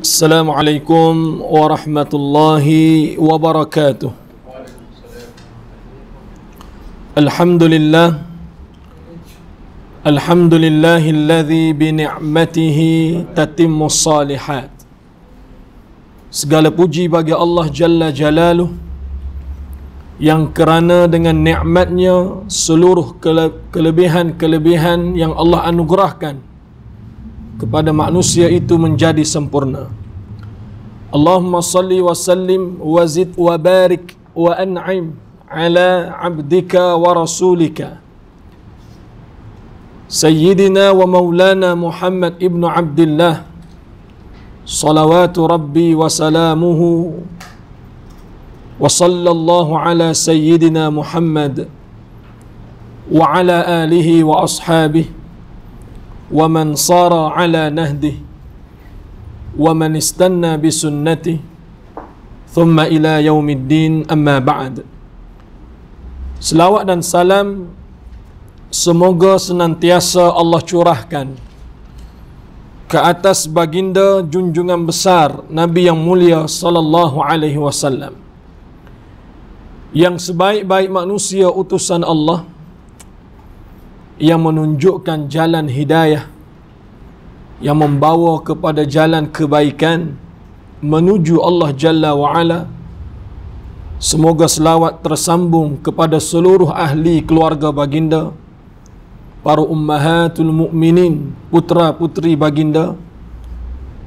Assalamualaikum warahmatullahi wabarakatuh. Alhamdulillah. وبركاته الحمد لله الحمد لله segala puji bagi Allah Jalla Jalalu yang kerana dengan nikmatnya seluruh kelebihan-kelebihan yang Allah anugerahkan kepada manusia itu menjadi sempurna. اللهم صل وسلم وزد وبارك وأنعم على عبدك ورسولك سيدنا ومولانا محمد ابن عبد الله صلوات ربي وسلامه وصلى الله على سيدنا محمد وعلى آله وأصحابه ومن صار على نهده ومن استنى بسنته ثم إلى يوم الدين أما بعد Selawat dan salam Semoga senantiasa Allah curahkan Ke atas baginda junjungan besar Nabi yang mulia Sallallahu Alaihi Wasallam Yang sebaik-baik manusia utusan Allah Yang menunjukkan jalan hidayah yang membawa kepada jalan kebaikan menuju Allah Jalla wa Ala. Semoga selawat tersambung kepada seluruh ahli keluarga baginda, para ummahatul mukminin, putra-putri baginda,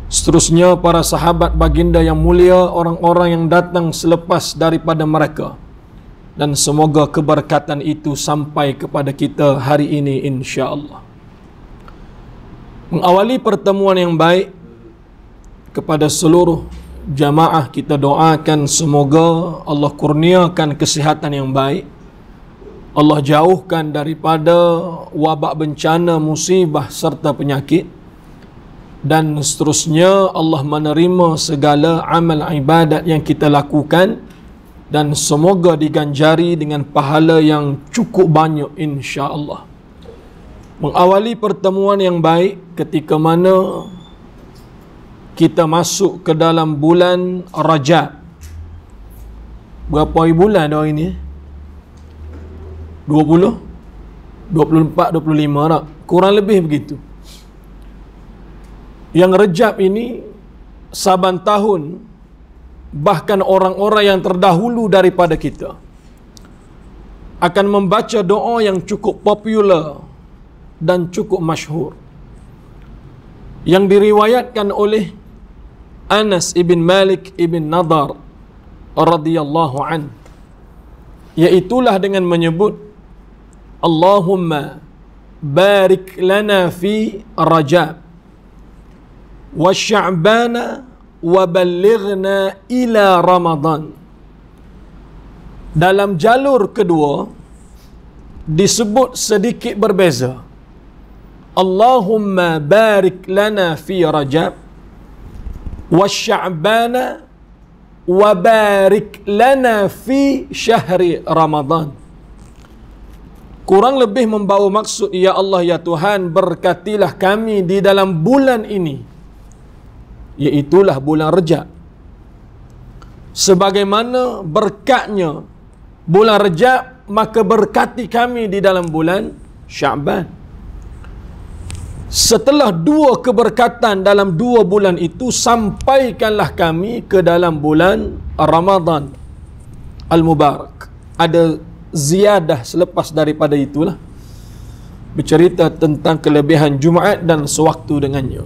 seterusnya para sahabat baginda yang mulia, orang-orang yang datang selepas daripada mereka. Dan semoga keberkatan itu sampai kepada kita hari ini insya-Allah mengawali pertemuan yang baik kepada seluruh jamaah kita doakan semoga Allah kurniakan kesihatan yang baik Allah jauhkan daripada wabak bencana musibah serta penyakit dan seterusnya Allah menerima segala amal ibadat yang kita lakukan dan semoga diganjari dengan pahala yang cukup banyak insya-Allah mengawali pertemuan yang baik ketika mana kita masuk ke dalam bulan Rajab. Berapa hari bulan dah hari ni? 20 24 25 tak? Kurang lebih begitu. Yang Rajab ini saban tahun bahkan orang-orang yang terdahulu daripada kita akan membaca doa yang cukup popular dan cukup masyhur yang diriwayatkan oleh Anas ibn Malik ibn Nadar radhiyallahu an yaitulah dengan menyebut Allahumma barik lana fi Rajab wa Sya'ban wa ballighna ila Ramadan dalam jalur kedua disebut sedikit berbeza Allahumma barik lana fi Rajab wa Sya'ban wa barik lana fi syahri Ramadhan. Kurang lebih membawa maksud ya Allah ya Tuhan berkatilah kami di dalam bulan ini iaitulah bulan Rejab. Sebagaimana berkatnya bulan Rejab maka berkati kami di dalam bulan Sya'ban. Setelah dua keberkatan dalam dua bulan itu Sampaikanlah kami ke dalam bulan Ramadhan Al-Mubarak Ada ziyadah selepas daripada itulah Bercerita tentang kelebihan Jumaat dan sewaktu dengannya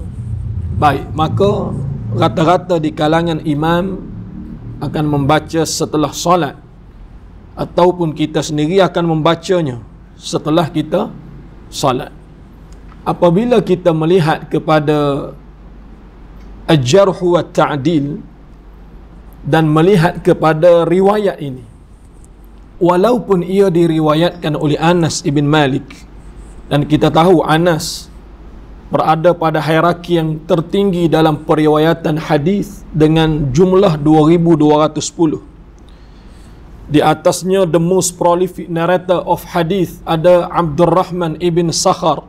Baik, maka rata-rata di kalangan imam Akan membaca setelah solat Ataupun kita sendiri akan membacanya Setelah kita solat apabila kita melihat kepada ajarhu wa ta'dil dan melihat kepada riwayat ini walaupun ia diriwayatkan oleh Anas ibn Malik dan kita tahu Anas berada pada hierarki yang tertinggi dalam periwayatan hadis dengan jumlah 2210 di atasnya the most prolific narrator of hadis ada Abdurrahman ibn Sakhar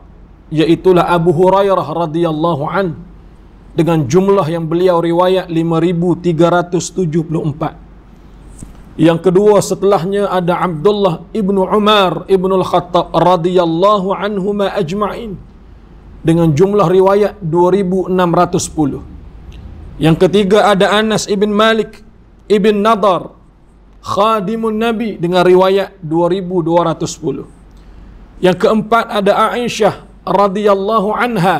yaitulah Abu Hurairah radhiyallahu an dengan jumlah yang beliau riwayat 5374 yang kedua setelahnya ada Abdullah ibnu Umar ibnu Khattab radhiyallahu anhuma ajma'in dengan jumlah riwayat 2610 yang ketiga ada Anas ibn Malik ibn Nadar khadimun Nabi dengan riwayat 2210 yang keempat ada Aisyah radhiyallahu anha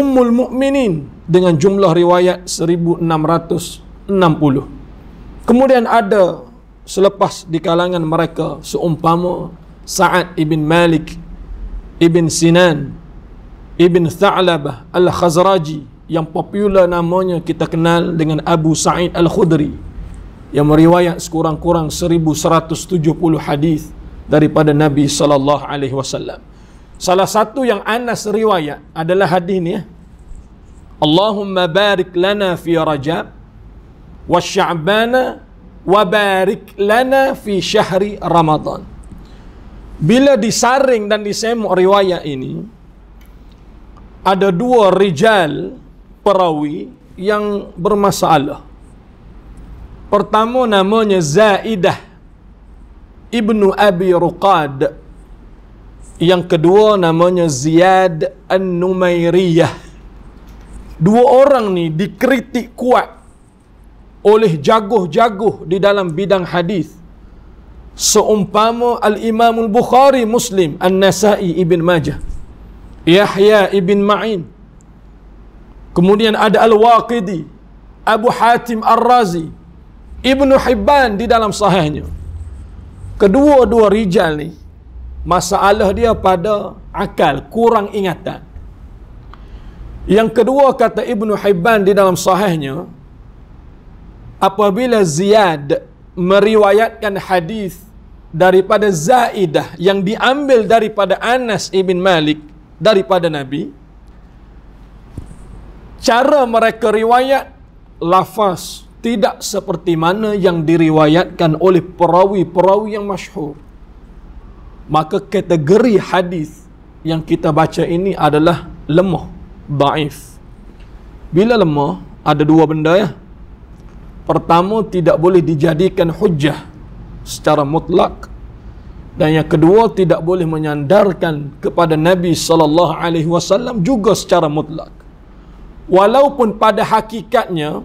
ummul mu'minin dengan jumlah riwayat 1660 kemudian ada selepas di kalangan mereka seumpama Sa'ad ibn Malik ibn Sinan ibn Tha'labah al-Khazraji yang popular namanya kita kenal dengan Abu Sa'id al-Khudri yang meriwayat sekurang-kurang 1170 hadis daripada Nabi saw. alaihi wasallam. Salah satu yang Anas riwayat adalah hadis ni. Eh. Allahumma barik lana fi Rajab wa Sya'ban wa barik lana fi syahri ramadhan. Bila disaring dan disemuk riwayat ini ada dua rijal perawi yang bermasalah. Pertama namanya Zaidah ibnu Abi Ruqad yang kedua namanya Ziyad An-Numairiyah. Dua orang ni dikritik kuat oleh jaguh-jaguh di dalam bidang hadis. Seumpama al Imamul bukhari Muslim An-Nasai Ibn Majah. Yahya Ibn Ma'in. Kemudian ada Al-Waqidi. Abu Hatim Ar-Razi. Ibn Hibban di dalam sahihnya. Kedua-dua rijal ni masalah dia pada akal kurang ingatan yang kedua kata Ibnu Hibban di dalam sahihnya apabila Ziyad meriwayatkan hadis daripada Zaidah yang diambil daripada Anas ibn Malik daripada Nabi cara mereka riwayat lafaz tidak seperti mana yang diriwayatkan oleh perawi-perawi yang masyhur maka kategori hadis yang kita baca ini adalah lemah, baif. Bila lemah, ada dua benda ya. Pertama, tidak boleh dijadikan hujah secara mutlak. Dan yang kedua, tidak boleh menyandarkan kepada Nabi SAW juga secara mutlak. Walaupun pada hakikatnya,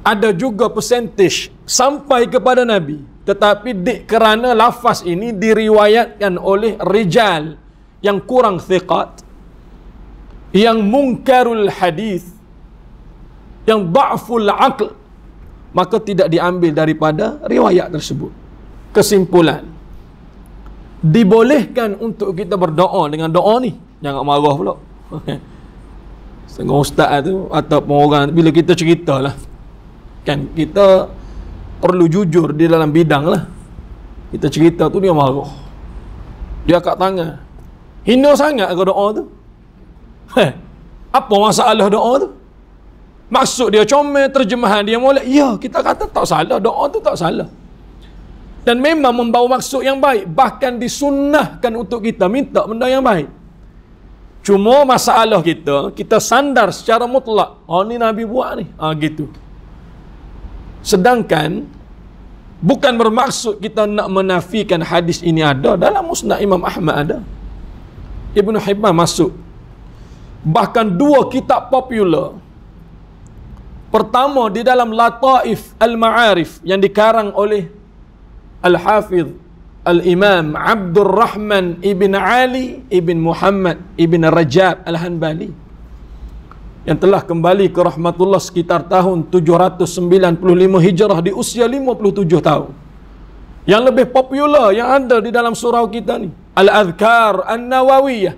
ada juga persentis sampai kepada Nabi SAW tetapi dik kerana lafaz ini diriwayatkan oleh rijal yang kurang thiqat yang mungkarul hadis yang ba'ful aql maka tidak diambil daripada riwayat tersebut kesimpulan dibolehkan untuk kita berdoa dengan doa ni jangan marah pula dengan ustaz tu ataupun orang bila kita ceritalah kan kita perlu jujur di dalam bidang lah kita cerita tu dia marah dia kat tangan hina sangat ke doa tu Heh. apa masalah doa tu maksud dia comel terjemahan dia mulai ya kita kata tak salah doa tu tak salah dan memang membawa maksud yang baik bahkan disunnahkan untuk kita minta benda yang baik cuma masalah kita kita sandar secara mutlak oh ni Nabi buat ni ah gitu sedangkan Bukan bermaksud kita nak menafikan hadis ini ada dalam Musnad Imam Ahmad ada. Ibnu Hibban masuk. Bahkan dua kitab popular. Pertama di dalam Lataif Al-Ma'arif yang dikarang oleh Al-Hafiz Al-Imam Abdul Rahman Ibn Ali Ibn Muhammad Ibn Rajab Al-Hanbali yang telah kembali ke rahmatullah sekitar tahun 795 Hijrah di usia 57 tahun. Yang lebih popular yang ada di dalam surau kita ni, Al-Adhkar An-Nawawiyah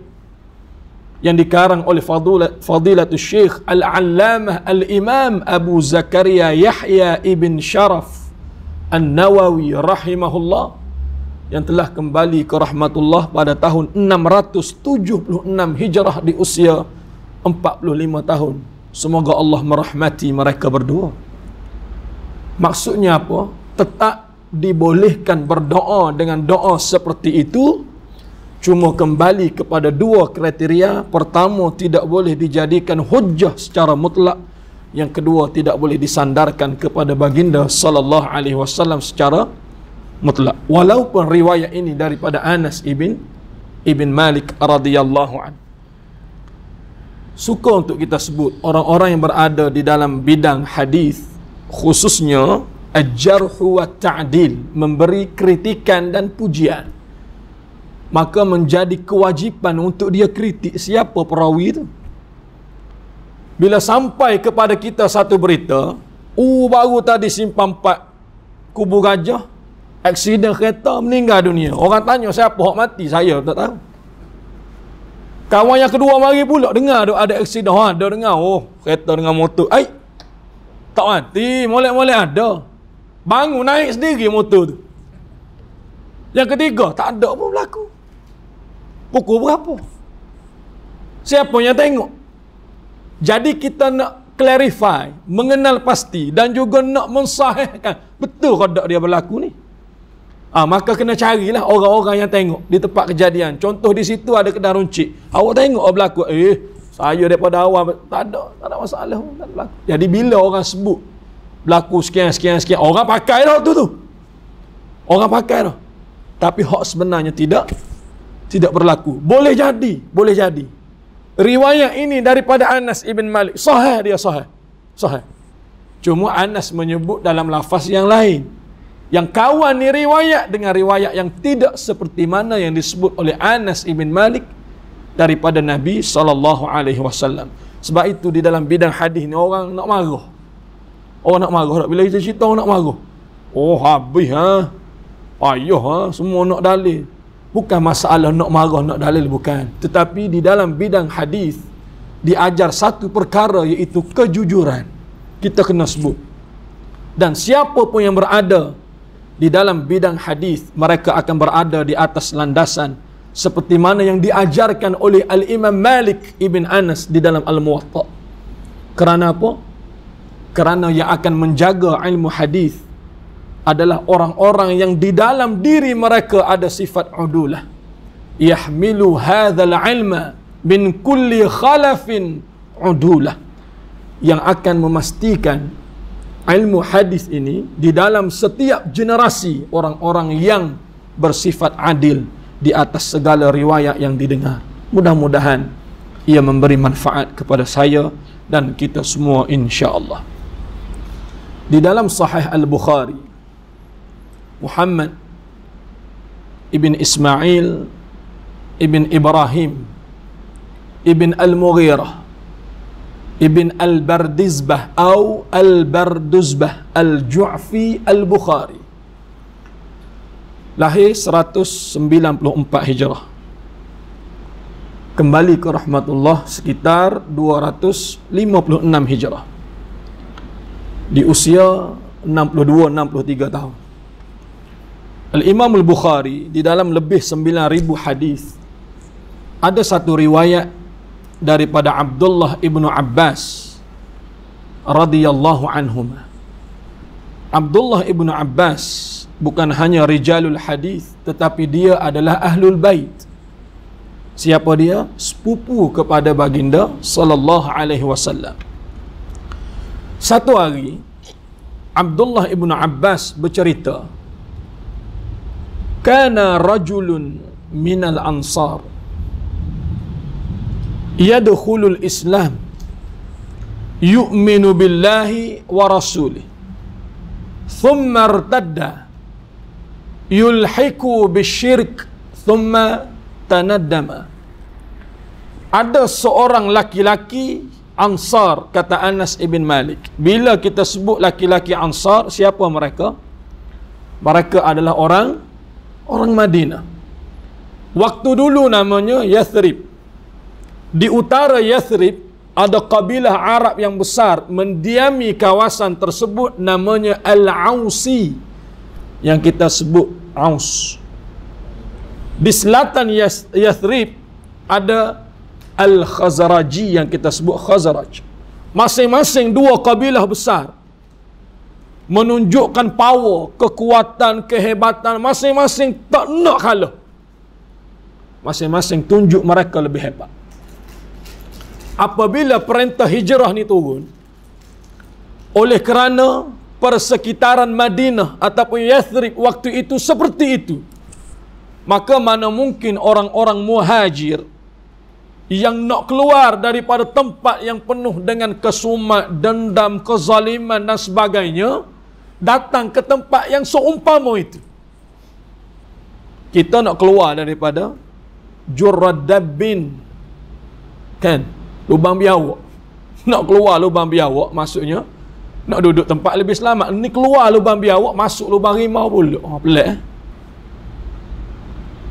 yang dikarang oleh Fadilatul Syekh Al-Allamah Al-Imam Abu Zakaria Yahya Ibn Sharaf An-Nawawi Rahimahullah yang telah kembali ke Rahmatullah pada tahun 676 Hijrah di usia 45 tahun semoga Allah merahmati mereka berdua maksudnya apa tetap dibolehkan berdoa dengan doa seperti itu cuma kembali kepada dua kriteria pertama tidak boleh dijadikan hujah secara mutlak yang kedua tidak boleh disandarkan kepada baginda sallallahu alaihi wasallam secara mutlak walaupun riwayat ini daripada Anas ibn ibn Malik radhiyallahu anhu suka untuk kita sebut orang-orang yang berada di dalam bidang hadis khususnya ajarhu wa ta'dil memberi kritikan dan pujian maka menjadi kewajipan untuk dia kritik siapa perawi itu bila sampai kepada kita satu berita uh baru tadi simpan empat kubur gajah aksiden kereta meninggal dunia orang tanya siapa hak mati saya tak tahu Kawan yang kedua mari pula dengar dok ada accident ha, oh, dia dengar oh kereta dengan motor. Ai. Tak kan? Ti molek-molek ada. Bangun naik sendiri motor tu. Yang ketiga tak ada pun berlaku. Pukul berapa? Siapa yang tengok? Jadi kita nak clarify, mengenal pasti dan juga nak mensahihkan betul ke dia berlaku ni. Ha, maka kena carilah orang-orang yang tengok di tempat kejadian. Contoh di situ ada kedai runcit. Awak tengok apa lah berlaku? Eh, saya daripada awal tak ada, tak ada masalah pun tak berlaku. Jadi bila orang sebut berlaku sekian sekian sekian, orang pakai dah tu tu. Orang pakai dah. Tapi hak sebenarnya tidak tidak berlaku. Boleh jadi, boleh jadi. Riwayat ini daripada Anas ibn Malik. Sahih dia sahih. Sahih. Cuma Anas menyebut dalam lafaz yang lain yang kawan ni riwayat dengan riwayat yang tidak seperti mana yang disebut oleh Anas ibn Malik daripada Nabi sallallahu alaihi wasallam. Sebab itu di dalam bidang hadis ni orang nak marah. Orang nak marah bila kita cerita orang nak marah. Oh habis ha. Payuh ha semua nak dalil. Bukan masalah nak marah nak dalil bukan. Tetapi di dalam bidang hadis diajar satu perkara iaitu kejujuran. Kita kena sebut. Dan siapa pun yang berada di dalam bidang hadis mereka akan berada di atas landasan seperti mana yang diajarkan oleh al-Imam Malik ibn Anas di dalam al-Muwatta. Kerana apa? Kerana yang akan menjaga ilmu hadis adalah orang-orang yang di dalam diri mereka ada sifat udulah. Yahmilu hadzal ilma bin kulli khalafin udulah. Yang akan memastikan ilmu hadis ini di dalam setiap generasi orang-orang yang bersifat adil di atas segala riwayat yang didengar. Mudah-mudahan ia memberi manfaat kepada saya dan kita semua insya-Allah. Di dalam sahih Al-Bukhari Muhammad ibn Ismail ibn Ibrahim ibn Al-Mughirah Ibn Al-Bardizbah atau Al-Barduzbah Al-Ju'fi Al-Bukhari lahir 194 Hijrah kembali ke rahmatullah sekitar 256 Hijrah di usia 62-63 tahun Al-Imam Al-Bukhari di dalam lebih 9,000 hadis ada satu riwayat daripada Abdullah ibnu Abbas radhiyallahu anhum. Abdullah ibnu Abbas bukan hanya rijalul hadis tetapi dia adalah ahlul bait. Siapa dia? Sepupu kepada baginda sallallahu alaihi wasallam. Satu hari Abdullah ibn Abbas bercerita Kana rajulun minal ansar yadkhulul islam yu'minu billahi wa rasulih thumma irtadda yulhiku bisyirk thumma tanaddama ada seorang laki-laki ansar kata Anas ibn Malik bila kita sebut laki-laki ansar siapa mereka mereka adalah orang orang Madinah waktu dulu namanya Yathrib di utara Yathrib ada kabilah Arab yang besar mendiami kawasan tersebut namanya Al-Ausi yang kita sebut Aus. Di selatan Yathrib ada Al-Khazraji yang kita sebut Khazraj. Masing-masing dua kabilah besar menunjukkan power, kekuatan, kehebatan masing-masing tak nak kalah. Masing-masing tunjuk mereka lebih hebat apabila perintah hijrah ni turun oleh kerana persekitaran Madinah ataupun Yathrib waktu itu seperti itu maka mana mungkin orang-orang muhajir yang nak keluar daripada tempat yang penuh dengan kesumat, dendam, kezaliman dan sebagainya datang ke tempat yang seumpama itu kita nak keluar daripada bin kan lubang biawak nak keluar lubang biawak maksudnya nak duduk tempat lebih selamat ni keluar lubang biawak masuk lubang rimau pula ha, oh, pelik eh?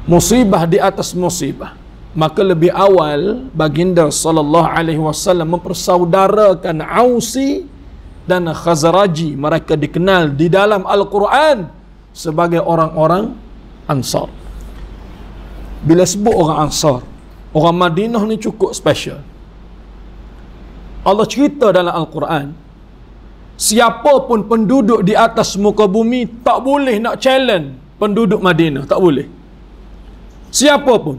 musibah di atas musibah maka lebih awal baginda sallallahu alaihi wasallam mempersaudarakan Ausi dan Khazraji mereka dikenal di dalam al-Quran sebagai orang-orang Ansar. Bila sebut orang Ansar, orang Madinah ni cukup special. Allah cerita dalam Al-Quran Siapapun penduduk di atas muka bumi tak boleh nak challenge penduduk Madinah tak boleh Siapapun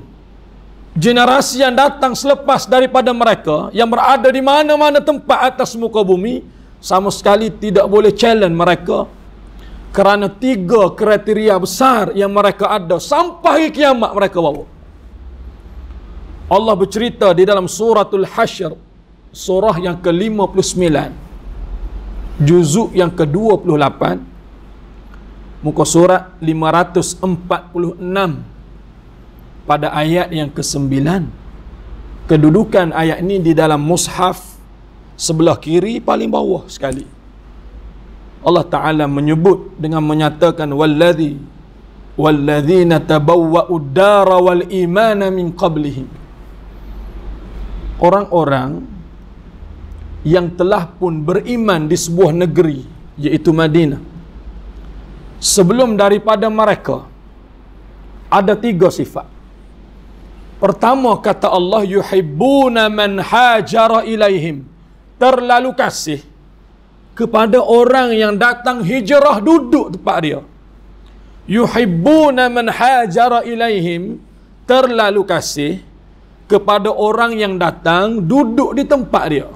generasi yang datang selepas daripada mereka yang berada di mana-mana tempat atas muka bumi sama sekali tidak boleh challenge mereka kerana tiga kriteria besar yang mereka ada sampai kiamat mereka bawa Allah bercerita di dalam suratul hasyr surah yang ke-59 juzuk yang ke-28 muka surat 546 pada ayat yang ke-9 kedudukan ayat ini di dalam mushaf sebelah kiri paling bawah sekali Allah Ta'ala menyebut dengan menyatakan waladhi walladhina tabawwa'u dara wal imana min qablihim orang-orang yang telah pun beriman di sebuah negeri iaitu Madinah sebelum daripada mereka ada tiga sifat pertama kata Allah yuhibbuna man hajara ilaihim terlalu kasih kepada orang yang datang hijrah duduk tempat dia yuhibbuna man hajara ilaihim terlalu kasih kepada orang yang datang duduk di tempat dia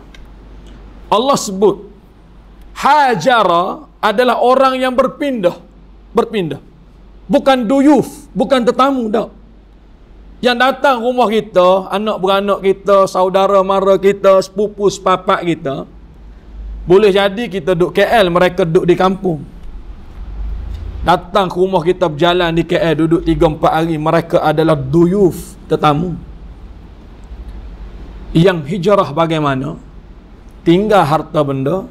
Allah sebut Hajara adalah orang yang berpindah berpindah bukan duyuf bukan tetamu dak yang datang rumah kita anak beranak kita saudara mara kita sepupu sepapat kita boleh jadi kita duduk KL mereka duduk di kampung datang ke rumah kita berjalan di KL duduk 3 4 hari mereka adalah duyuf tetamu yang hijrah bagaimana tinggal harta benda,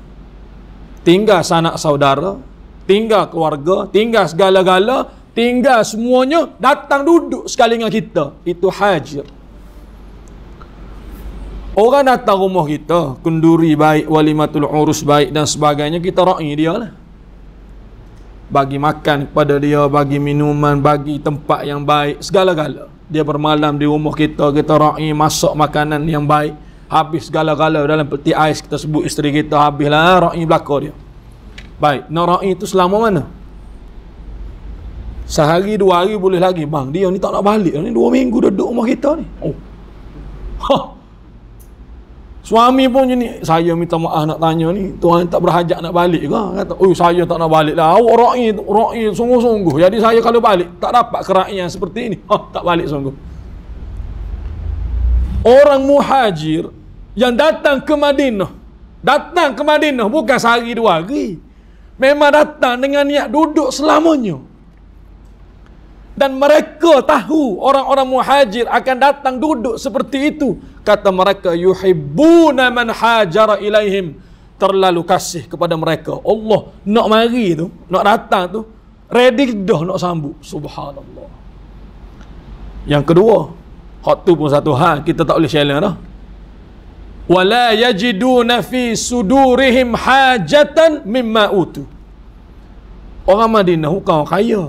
tinggal sanak saudara, tinggal keluarga, tinggal segala-gala, tinggal semuanya, datang duduk sekali dengan kita. Itu hajir. Orang datang rumah kita, kunduri baik, walimatul urus baik dan sebagainya, kita ra'i dia lah. Bagi makan kepada dia, bagi minuman, bagi tempat yang baik, segala-gala. Dia bermalam di rumah kita, kita ra'i masuk makanan yang baik. Habis segala-gala dalam peti ais kita sebut isteri kita habislah ra'i belaka dia. Baik, nak ra'i tu selama mana? Sehari dua hari boleh lagi bang. Dia ni tak nak balik. Ni dua minggu dah duduk rumah kita ni. Oh. Ha. Suami pun ni saya minta maaf nak tanya ni, tuan tak berhajat nak balik ke? Kata, "Oh, saya tak nak balik lah. Awak ra'i tu, ra'i sungguh-sungguh. Jadi saya kalau balik tak dapat kerai yang seperti ini. Ha, tak balik sungguh." orang muhajir yang datang ke Madinah datang ke Madinah bukan sehari dua hari memang datang dengan niat duduk selamanya dan mereka tahu orang-orang muhajir akan datang duduk seperti itu kata mereka yuhibbuna man hajara ilaihim terlalu kasih kepada mereka Allah nak mari tu nak datang tu ready dah nak sambut subhanallah yang kedua Hak tu pun satu hal kita tak boleh challenge lah dah. Wala yajiduna fi sudurihim hajatan mimma utu. Orang Madinah bukan orang kaya.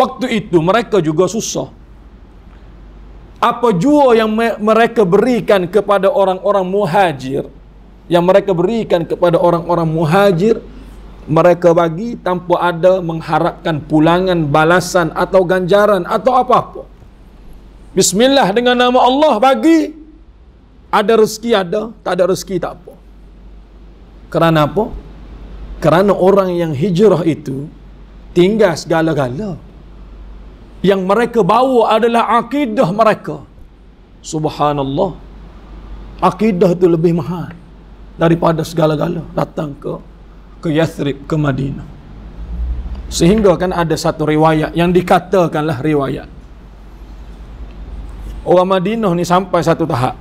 Waktu itu mereka juga susah. Apa jua yang me- mereka berikan kepada orang-orang muhajir yang mereka berikan kepada orang-orang muhajir mereka bagi tanpa ada mengharapkan pulangan balasan atau ganjaran atau apa-apa. Bismillah dengan nama Allah bagi ada rezeki ada, tak ada rezeki tak apa. Kerana apa? Kerana orang yang hijrah itu tinggal segala-gala. Yang mereka bawa adalah akidah mereka. Subhanallah. Akidah itu lebih mahal daripada segala-gala datang ke ke Yathrib, ke Madinah. Sehingga kan ada satu riwayat yang dikatakanlah riwayat. Orang Madinah ni sampai satu tahap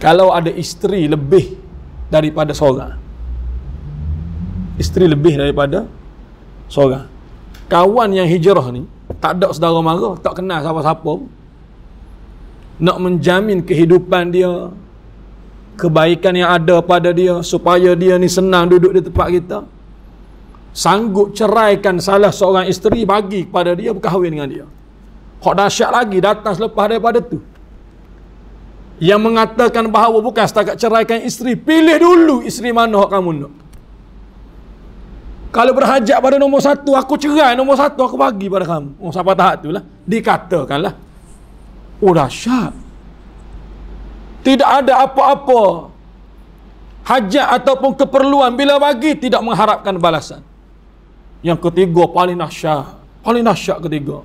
Kalau ada isteri lebih daripada seorang Isteri lebih daripada seorang Kawan yang hijrah ni Tak ada saudara mara, tak kenal siapa-siapa Nak menjamin kehidupan dia Kebaikan yang ada pada dia Supaya dia ni senang duduk di tempat kita Sanggup ceraikan salah seorang isteri Bagi kepada dia berkahwin dengan dia Hak dahsyat lagi datang selepas daripada tu. Yang mengatakan bahawa bukan setakat ceraikan isteri. Pilih dulu isteri mana hak kamu nak. Kalau berhajat pada nombor satu, aku cerai nombor satu, aku bagi pada kamu. Oh, sampai tahap tu lah. Dikatakanlah. Oh, dahsyat. Tidak ada apa-apa hajat ataupun keperluan bila bagi tidak mengharapkan balasan. Yang ketiga paling nasyah. Paling nasyah ketiga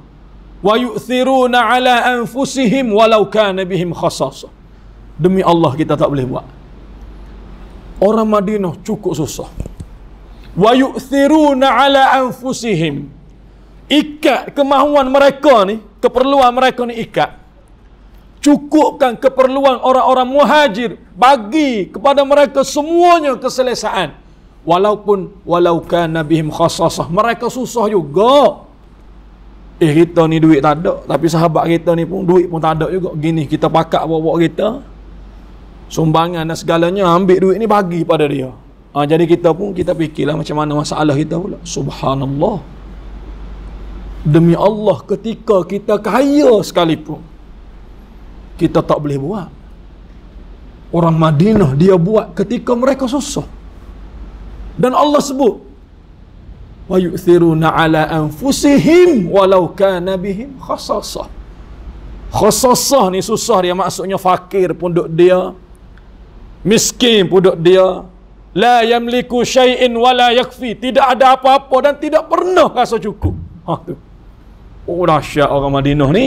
wa yu'thiruna ala anfusihim walau kana bihim khasasa demi Allah kita tak boleh buat orang Madinah cukup susah wa yu'thiruna ala anfusihim ikat kemahuan mereka ni keperluan mereka ni ikat cukupkan keperluan orang-orang muhajir bagi kepada mereka semuanya keselesaan walaupun walau kana bihim khasasah mereka susah juga Eh kita ni duit tak ada Tapi sahabat kita ni pun duit pun tak ada juga Gini kita pakat bawa-bawa kita Sumbangan dan segalanya Ambil duit ni bagi pada dia ha, Jadi kita pun kita fikirlah macam mana masalah kita pula Subhanallah Demi Allah ketika kita kaya sekalipun Kita tak boleh buat Orang Madinah dia buat ketika mereka susah Dan Allah sebut wa yu'thiruna ala anfusihim walau kana bihim khassasah khassasah ni susah dia maksudnya fakir pun duk dia miskin pun duk dia la yamliku syai'in wala yakfi tidak ada apa-apa dan tidak pernah rasa cukup ha tu oh dahsyat orang Madinah ni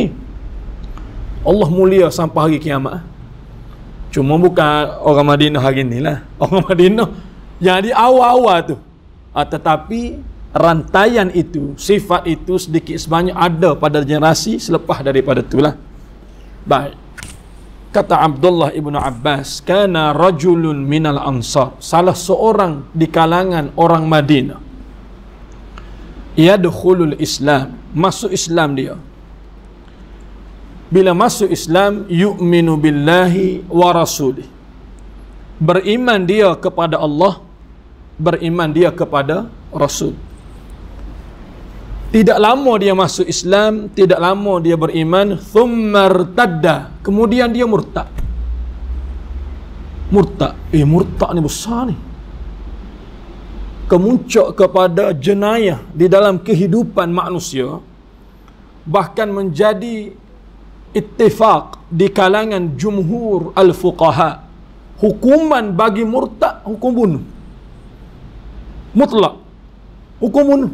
Allah mulia sampai hari kiamat cuma bukan orang Madinah hari ni lah orang Madinah yang di awal-awal tu ha, tetapi rantaian itu, sifat itu sedikit sebanyak ada pada generasi selepas daripada itulah. Baik. Kata Abdullah ibnu Abbas, Kana rajulun minal ansar, salah seorang di kalangan orang Madinah. Ia dukhulul Islam, masuk Islam dia. Bila masuk Islam, yu'minu billahi wa rasulih. Beriman dia kepada Allah, beriman dia kepada Rasul. Tidak lama dia masuk Islam, tidak lama dia beriman, thummar tadda. Kemudian dia murtad. Murtad. Eh, murtad ni besar ni. Kemuncak kepada jenayah di dalam kehidupan manusia, bahkan menjadi ittifak di kalangan jumhur al-fuqaha. Hukuman bagi murtad, hukum bunuh. Mutlak. Hukum bunuh.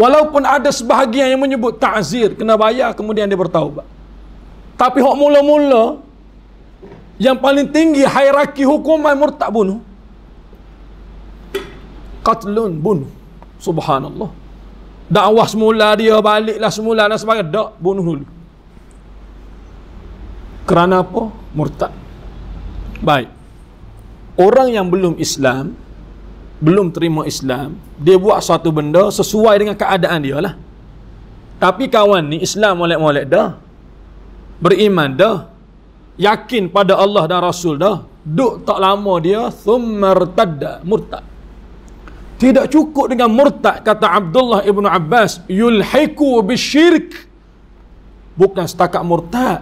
Walaupun ada sebahagian yang menyebut ta'zir, kena bayar kemudian dia bertaubat. Tapi hok mula-mula yang paling tinggi hierarki hukuman murtad bunuh. Qatlun bunuh. Subhanallah. Dakwah semula dia baliklah semula dan sebagainya. Dak bunuh dulu. Kerana apa? Murtad. Baik. Orang yang belum Islam, belum terima Islam dia buat satu benda sesuai dengan keadaan dia lah tapi kawan ni Islam molek-molek dah beriman dah yakin pada Allah dan Rasul dah duk tak lama dia thummartadda murtad tidak cukup dengan murtad kata Abdullah ibnu Abbas yulhiku bisyirk bukan setakat murtad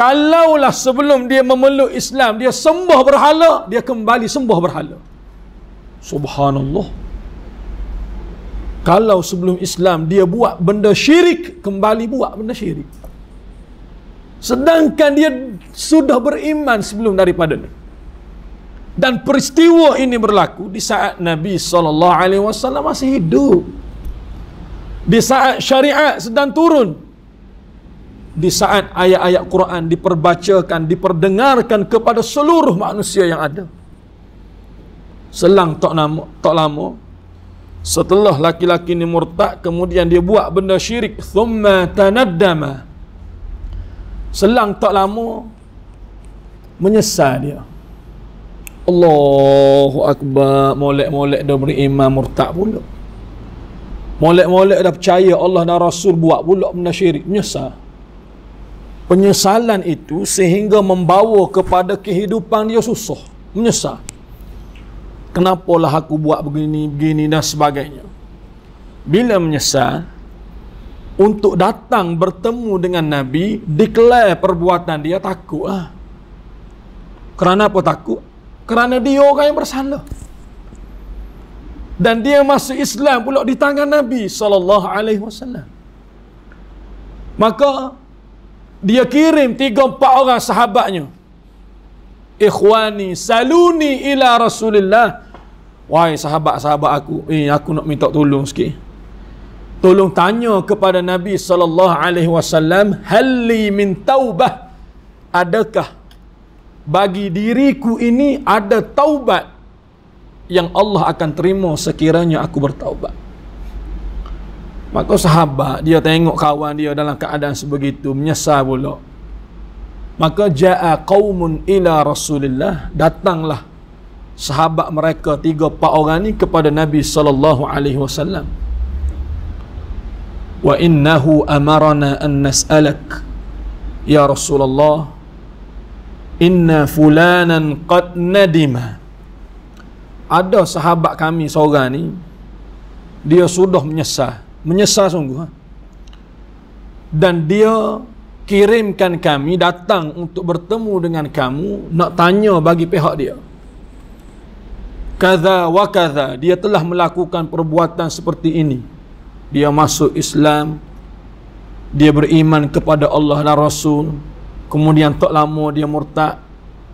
kalaulah sebelum dia memeluk Islam dia sembah berhala dia kembali sembah berhala Subhanallah Kalau sebelum Islam dia buat benda syirik Kembali buat benda syirik Sedangkan dia sudah beriman sebelum daripada ini Dan peristiwa ini berlaku Di saat Nabi SAW masih hidup Di saat syariat sedang turun di saat ayat-ayat Quran diperbacakan, diperdengarkan kepada seluruh manusia yang ada selang tak lama, tak lama setelah laki-laki ni murtad kemudian dia buat benda syirik thumma tanaddama selang tak lama menyesal dia Allahu Akbar molek-molek dah beriman murtad pula molek-molek dah percaya Allah dan Rasul buat pula benda syirik menyesal penyesalan itu sehingga membawa kepada kehidupan dia susah menyesal kenapalah aku buat begini begini dan sebagainya bila menyesal untuk datang bertemu dengan Nabi declare perbuatan dia takut lah. kerana apa takut? kerana dia orang yang bersalah dan dia masuk Islam pula di tangan Nabi saw. Maka dia kirim tiga empat orang sahabatnya ikhwani saluni ila rasulillah wahai sahabat-sahabat aku eh aku nak minta tolong sikit tolong tanya kepada nabi sallallahu alaihi wasallam halli min taubah adakah bagi diriku ini ada taubat yang Allah akan terima sekiranya aku bertaubat maka sahabat dia tengok kawan dia dalam keadaan sebegitu menyesal pula Maka ja'a qaumun ila Rasulillah datanglah sahabat mereka tiga empat orang ni kepada Nabi sallallahu alaihi wasallam. Wa innahu amarna an nas'alak ya Rasulullah inna fulanan qad nadima. Ada sahabat kami seorang ni dia sudah menyesal, menyesal sungguh. Ha? Dan dia kirimkan kami datang untuk bertemu dengan kamu nak tanya bagi pihak dia kaza wa kaza dia telah melakukan perbuatan seperti ini dia masuk Islam dia beriman kepada Allah dan Rasul kemudian tak lama dia murtad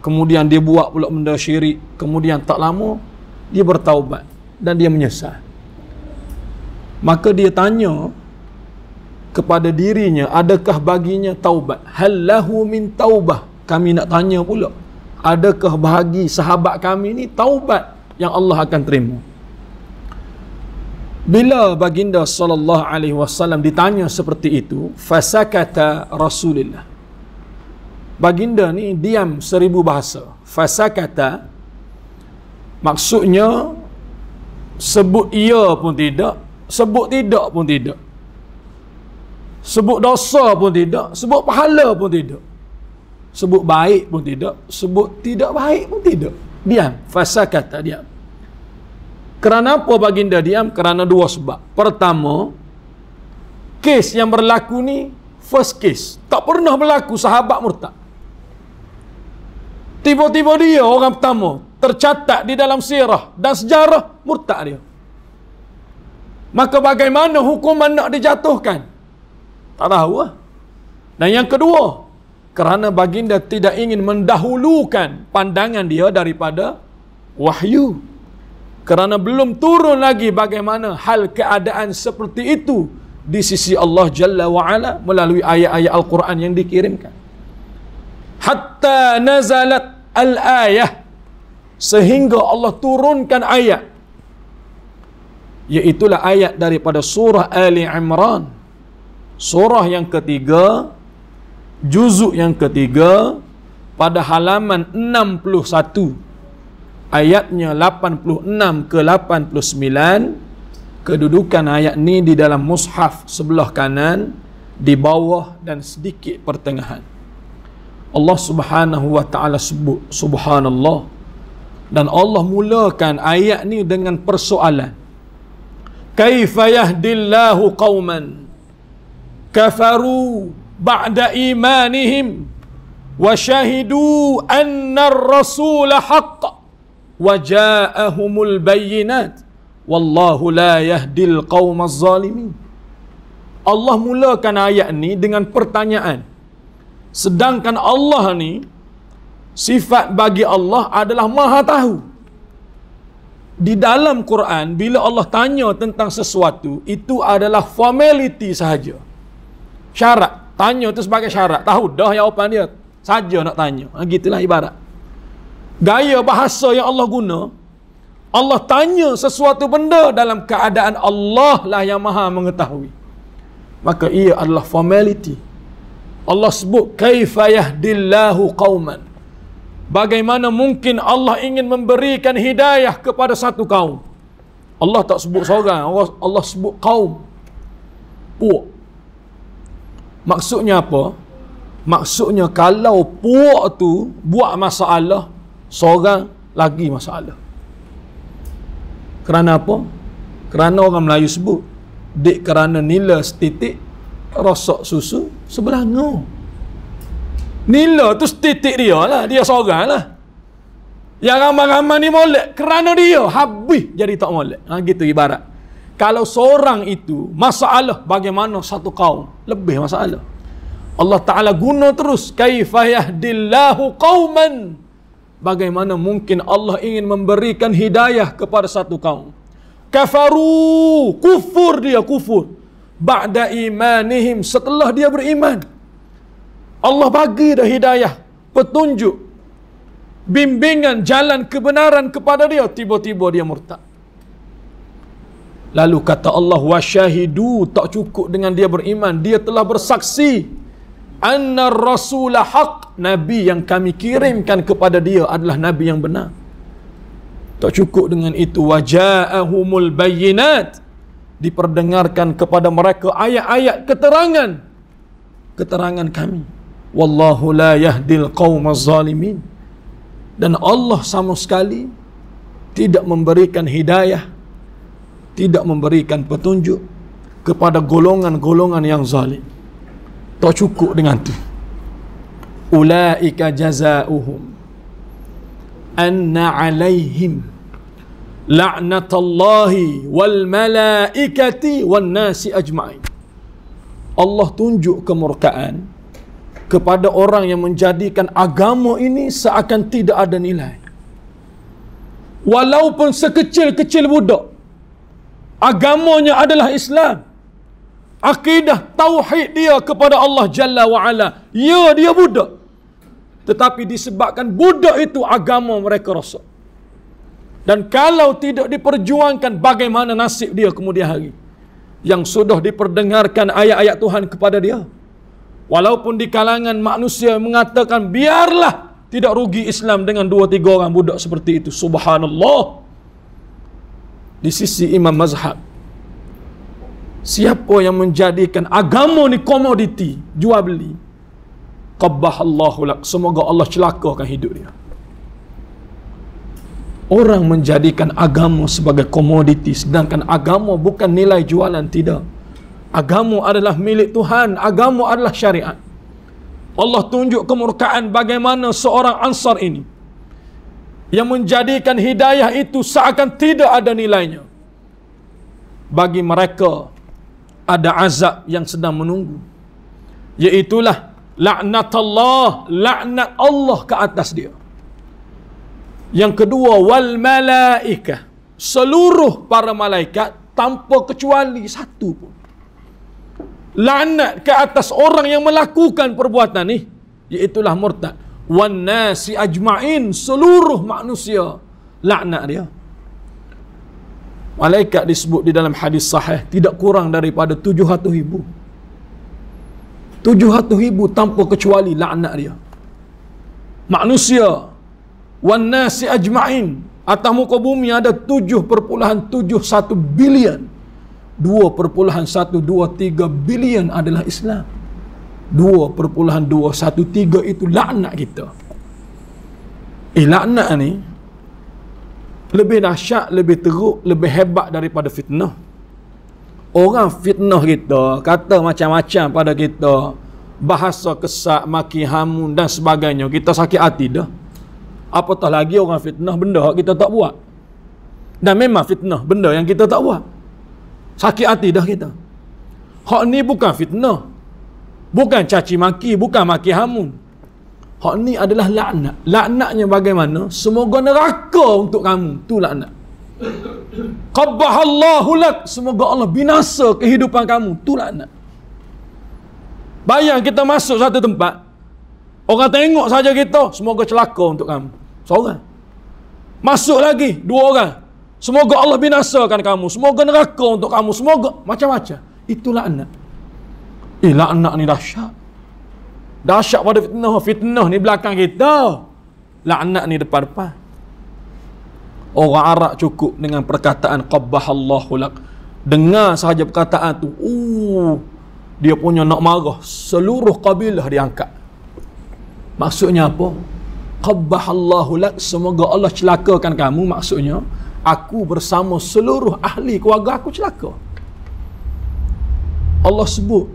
kemudian dia buat pula benda syirik kemudian tak lama dia bertaubat dan dia menyesal maka dia tanya kepada dirinya adakah baginya taubat hal lahu min taubah kami nak tanya pula adakah bagi sahabat kami ni taubat yang Allah akan terima bila baginda sallallahu alaihi wasallam ditanya seperti itu fasakata rasulillah baginda ni diam seribu bahasa fasakata maksudnya sebut ia pun tidak sebut tidak pun tidak Sebut dosa pun tidak. Sebut pahala pun tidak. Sebut baik pun tidak. Sebut tidak baik pun tidak. Diam. Fasa kata dia. Kerana apa baginda diam? Kerana dua sebab. Pertama, kes yang berlaku ni, first case. Tak pernah berlaku sahabat murtad. Tiba-tiba dia orang pertama tercatat di dalam sirah dan sejarah murtad dia. Maka bagaimana hukuman nak dijatuhkan? Tak tahu lah. Dan yang kedua, kerana baginda tidak ingin mendahulukan pandangan dia daripada wahyu. Kerana belum turun lagi bagaimana hal keadaan seperti itu di sisi Allah Jalla wa'ala melalui ayat-ayat Al-Quran yang dikirimkan. Hatta nazalat al-ayah sehingga Allah turunkan ayat. Iaitulah ayat daripada surah Ali Imran surah yang ketiga juzuk yang ketiga pada halaman 61 ayatnya 86 ke 89 kedudukan ayat ni di dalam mushaf sebelah kanan di bawah dan sedikit pertengahan Allah Subhanahu wa taala subhanallah dan Allah mulakan ayat ni dengan persoalan kaifa yahdillahu qauman kafaru ba'da imanihim wa syahidu anna ar-rasul haqq wa ja'ahumul bayyinat wallahu la yahdil qaumaz zalimin Allah mulakan ayat ni dengan pertanyaan sedangkan Allah ni sifat bagi Allah adalah maha tahu di dalam Quran bila Allah tanya tentang sesuatu itu adalah formality sahaja syarat tanya tu sebagai syarat tahu dah jawapan dia saja nak tanya ha, gitulah ibarat gaya bahasa yang Allah guna Allah tanya sesuatu benda dalam keadaan Allah lah yang maha mengetahui maka ia adalah formality Allah sebut kaifa yahdillahu qauman bagaimana mungkin Allah ingin memberikan hidayah kepada satu kaum Allah tak sebut seorang Allah, Allah sebut kaum puak oh. Maksudnya apa? Maksudnya kalau puak tu buat masalah, seorang lagi masalah. Kerana apa? Kerana orang Melayu sebut, dek kerana nila setitik, rosok susu sebelango. Nila tu setitik dia lah, dia seorang lah. Yang ramai-ramai ni molek kerana dia habis jadi tak molek. Ha, gitu ibarat kalau seorang itu masalah bagaimana satu kaum lebih masalah Allah Ta'ala guna terus kaifa yahdillahu qauman bagaimana mungkin Allah ingin memberikan hidayah kepada satu kaum kafaru kufur dia kufur ba'da imanihim setelah dia beriman Allah bagi dah hidayah petunjuk bimbingan jalan kebenaran kepada dia tiba-tiba dia murtad Lalu kata Allah wasyahidu tak cukup dengan dia beriman, dia telah bersaksi anna rasul hak nabi yang kami kirimkan kepada dia adalah nabi yang benar. Tak cukup dengan itu waja'ahumul bayyinat diperdengarkan kepada mereka ayat-ayat keterangan keterangan kami. Wallahu la yahdil qaumaz zalimin. Dan Allah sama sekali tidak memberikan hidayah tidak memberikan petunjuk kepada golongan-golongan yang zalim. Tak cukup dengan itu. Ulaika jazauhum anna alaihim la'natallahi wal malaikati wan nasi ajma'in. Allah tunjuk kemurkaan kepada orang yang menjadikan agama ini seakan tidak ada nilai. Walaupun sekecil-kecil budak agamanya adalah Islam. Akidah tauhid dia kepada Allah Jalla wa Ala. Ya dia budak. Tetapi disebabkan budak itu agama mereka rosak. Dan kalau tidak diperjuangkan bagaimana nasib dia kemudian hari? Yang sudah diperdengarkan ayat-ayat Tuhan kepada dia. Walaupun di kalangan manusia mengatakan biarlah tidak rugi Islam dengan dua tiga orang budak seperti itu. Subhanallah di sisi imam mazhab siapa yang menjadikan agama ni komoditi jual beli qabbahallahu lak semoga Allah celakakan hidup dia orang menjadikan agama sebagai komoditi sedangkan agama bukan nilai jualan tidak agama adalah milik Tuhan agama adalah syariat Allah tunjuk kemurkaan bagaimana seorang ansar ini yang menjadikan hidayah itu seakan tidak ada nilainya bagi mereka ada azab yang sedang menunggu iaitulah laknat Allah laknat Allah ke atas dia yang kedua wal malaika seluruh para malaikat tanpa kecuali satu pun laknat ke atas orang yang melakukan perbuatan ni iaitulah murtad wan nasi ajma'in seluruh manusia laknat dia malaikat disebut di dalam hadis sahih tidak kurang daripada 700 ribu 700 ribu tanpa kecuali laknat dia manusia wan nasi ajma'in atas muka bumi ada 7.71 bilion 2.123 bilion adalah Islam 2.213 itu laknat kita eh laknat ni lebih dahsyat, lebih teruk, lebih hebat daripada fitnah orang fitnah kita kata macam-macam pada kita bahasa kesak, maki hamun dan sebagainya kita sakit hati dah apatah lagi orang fitnah benda kita tak buat dan memang fitnah benda yang kita tak buat sakit hati dah kita hak ni bukan fitnah Bukan caci maki, bukan maki hamun. Hak ni adalah laknat. Laknatnya bagaimana? Semoga neraka untuk kamu. Tu laknat. Qabbahallahu lak. Semoga Allah binasa kehidupan kamu. Tu laknat. Bayang kita masuk satu tempat. Orang tengok saja kita. Semoga celaka untuk kamu. Seorang. Masuk lagi. Dua orang. Semoga Allah binasakan kamu. Semoga neraka untuk kamu. Semoga. Macam-macam. Itulah laknat. Eh anak ni dahsyat Dahsyat pada fitnah Fitnah ni belakang kita anak ni depan-depan Orang Arab cukup dengan perkataan Qabbahallahu lak Dengar sahaja perkataan tu uh, Dia punya nak marah Seluruh kabilah diangkat Maksudnya apa? Qabbahallahu lak Semoga Allah celakakan kamu Maksudnya Aku bersama seluruh ahli keluarga aku celaka Allah sebut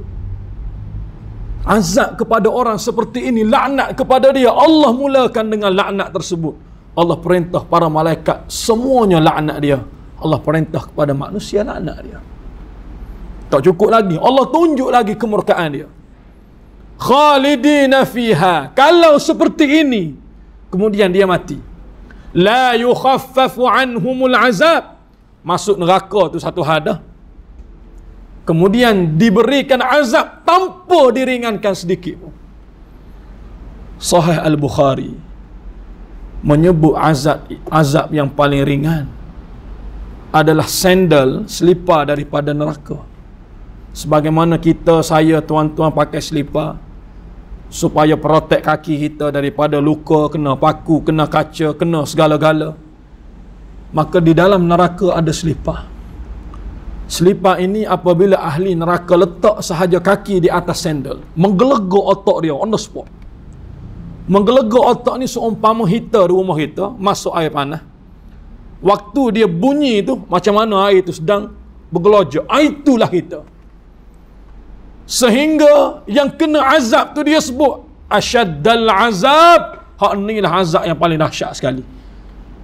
azab kepada orang seperti ini laknat kepada dia Allah mulakan dengan laknat tersebut Allah perintah para malaikat semuanya laknat dia Allah perintah kepada manusia laknat dia tak cukup lagi Allah tunjuk lagi kemurkaan dia khalidina fiha kalau seperti ini kemudian dia mati la yukhaffafu anhumul azab masuk neraka tu satu hadah kemudian diberikan azab tanpa diringankan sedikit pun. Sahih Al-Bukhari menyebut azab azab yang paling ringan adalah sandal selipar daripada neraka. Sebagaimana kita saya tuan-tuan pakai selipar supaya protek kaki kita daripada luka, kena paku, kena kaca, kena segala-gala. Maka di dalam neraka ada selipar. Selipar ini apabila ahli neraka letak sahaja kaki di atas sandal. Menggelegur otak dia on the spot. Menggelegur otak ni seumpama kita di rumah kita masuk air panas. Waktu dia bunyi tu macam mana air itu sedang bergelojok. Ah, itulah kita. Sehingga yang kena azab tu dia sebut asyaddal azab. Hak ni lah azab yang paling dahsyat sekali.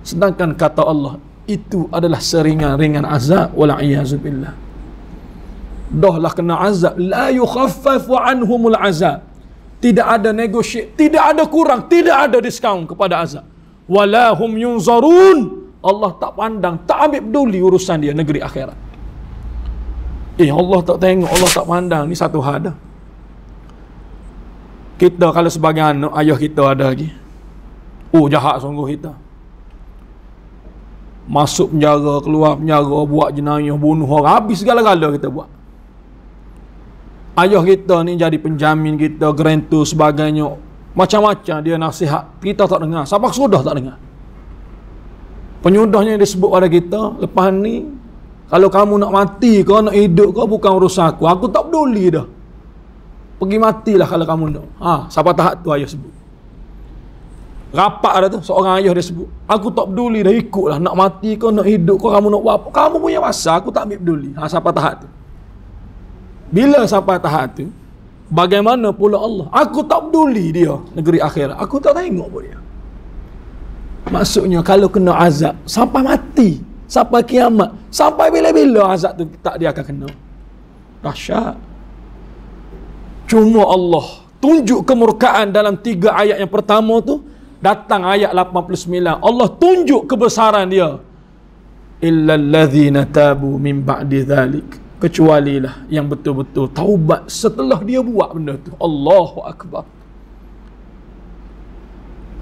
Sedangkan kata Allah, itu adalah seringan-ringan azab wala iyazubillah dahlah kena azab la yukhaffafu anhumul azab tidak ada negotiate tidak ada kurang tidak ada diskaun kepada azab wala hum yunzarun Allah tak pandang tak ambil peduli urusan dia negeri akhirat eh Allah tak tengok Allah tak pandang ni satu hal dah kita kalau sebagai anak ayah kita ada lagi oh jahat sungguh kita masuk penjara, keluar penjara, buat jenayah, bunuh orang, habis segala-gala kita buat. Ayah kita ni jadi penjamin kita, grantor sebagainya. Macam-macam dia nasihat, kita tak dengar. Siapa sudah tak dengar. Penyudahnya yang disebut pada kita, lepas ni, kalau kamu nak mati kau nak hidup kau bukan urusan aku. Aku tak peduli dah. Pergi matilah kalau kamu nak. Ha, siapa tahap tu ayah sebut. Rapat ada tu Seorang ayah dia sebut Aku tak peduli dah lah, Nak mati kau nak hidup kau Kamu nak buat apa Kamu punya masa Aku tak ambil peduli ha, Sampai tahap tu Bila sampai tahap tu Bagaimana pula Allah Aku tak peduli dia Negeri akhirat Aku tak tengok pun dia Maksudnya kalau kena azab Sampai mati Sampai kiamat Sampai bila-bila azab tu Tak dia akan kena Rasyat Cuma Allah Tunjuk kemurkaan dalam tiga ayat yang pertama tu datang ayat 89 Allah tunjuk kebesaran dia illallazina tabu min ba'di zalik kecuali lah yang betul-betul taubat setelah dia buat benda tu Allahu akbar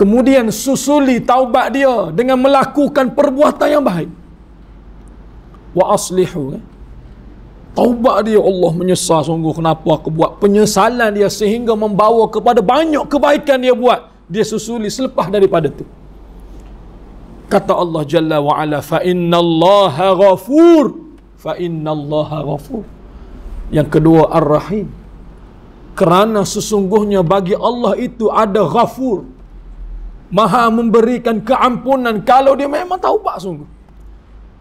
kemudian susuli taubat dia dengan melakukan perbuatan yang baik wa aslihu eh? taubat dia Allah menyesal sungguh kenapa aku buat penyesalan dia sehingga membawa kepada banyak kebaikan dia buat dia susuli selepas daripada tu kata Allah jalla wa ala fa inna Allah ghafur fa inna Allah ghafur yang kedua ar-rahim kerana sesungguhnya bagi Allah itu ada ghafur maha memberikan keampunan kalau dia memang tahu pak sungguh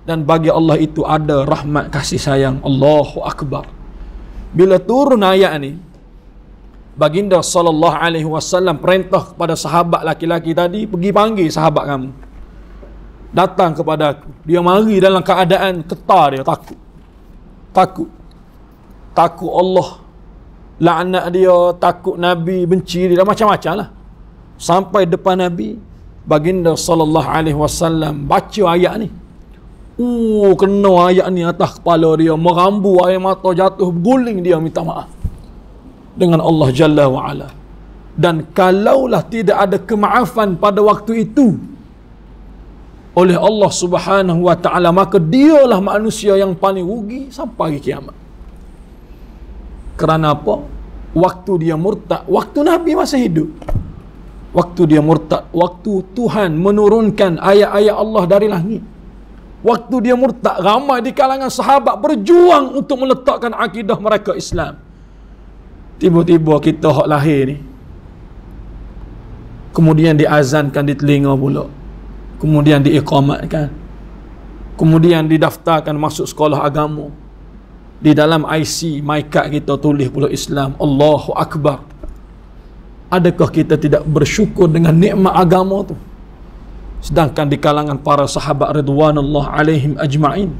dan bagi Allah itu ada rahmat kasih sayang Allahu akbar bila turun ayat ni baginda sallallahu alaihi wasallam perintah kepada sahabat laki-laki tadi pergi panggil sahabat kamu datang kepada aku dia mari dalam keadaan ketar dia takut takut takut Allah laknat dia takut Nabi benci dia macam-macam lah sampai depan Nabi baginda sallallahu alaihi wasallam baca ayat ni Uh, kena ayat ni atas kepala dia merambu air mata jatuh guling dia minta maaf dengan Allah Jalla wa Ala. Dan kalaulah tidak ada kemaafan pada waktu itu oleh Allah Subhanahu wa taala maka dialah manusia yang paling rugi sampai hari kiamat. Kerana apa? Waktu dia murtad, waktu Nabi masih hidup. Waktu dia murtad, waktu Tuhan menurunkan ayat-ayat Allah dari langit. Waktu dia murtad, ramai di kalangan sahabat berjuang untuk meletakkan akidah mereka Islam tiba-tiba kita hak lahir ni kemudian diazankan di telinga pula kemudian diikamatkan kemudian didaftarkan masuk sekolah agama di dalam IC MyCard kita tulis pula Islam Allahu Akbar adakah kita tidak bersyukur dengan nikmat agama tu sedangkan di kalangan para sahabat Ridwanullah alaihim ajma'in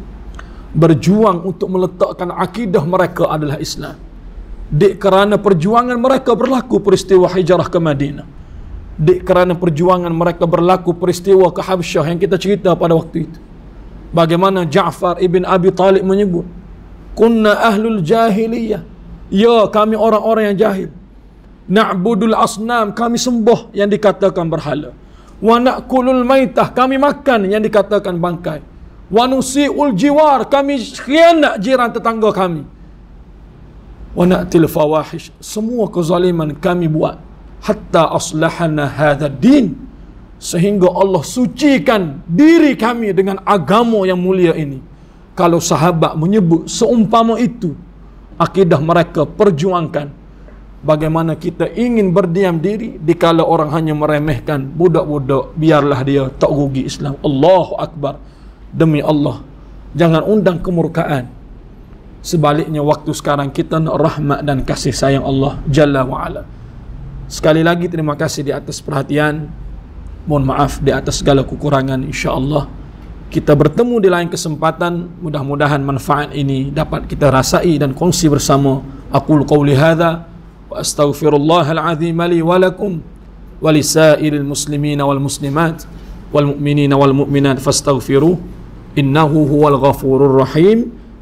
berjuang untuk meletakkan akidah mereka adalah Islam Dek kerana perjuangan mereka berlaku peristiwa hijrah ke Madinah. Dek kerana perjuangan mereka berlaku peristiwa ke Habsyah yang kita cerita pada waktu itu. Bagaimana Ja'far ibn Abi Talib menyebut. Kunna ahlul jahiliyah. Ya kami orang-orang yang jahil. Na'budul asnam kami sembuh yang dikatakan berhala. Wa na'kulul maitah kami makan yang dikatakan bangkai. Wa nusi'ul jiwar kami khianat jiran tetangga kami wa na'til fawahish semua kezaliman kami buat hatta aslahana hadha din sehingga Allah sucikan diri kami dengan agama yang mulia ini kalau sahabat menyebut seumpama itu akidah mereka perjuangkan bagaimana kita ingin berdiam diri dikala orang hanya meremehkan budak-budak biarlah dia tak rugi Islam Allahu Akbar demi Allah jangan undang kemurkaan sebaliknya waktu sekarang kita nak rahmat dan kasih sayang Allah Jalla wa'ala sekali lagi terima kasih di atas perhatian mohon maaf di atas segala kekurangan insyaAllah kita bertemu di lain kesempatan mudah-mudahan manfaat ini dapat kita rasai dan kongsi bersama aku lukau lihada wa astaghfirullahal azimali walakum walisairil muslimina wal muslimat wal mu'minina wal mu'minat fastaghfiruh innahu huwal ghafurur rahim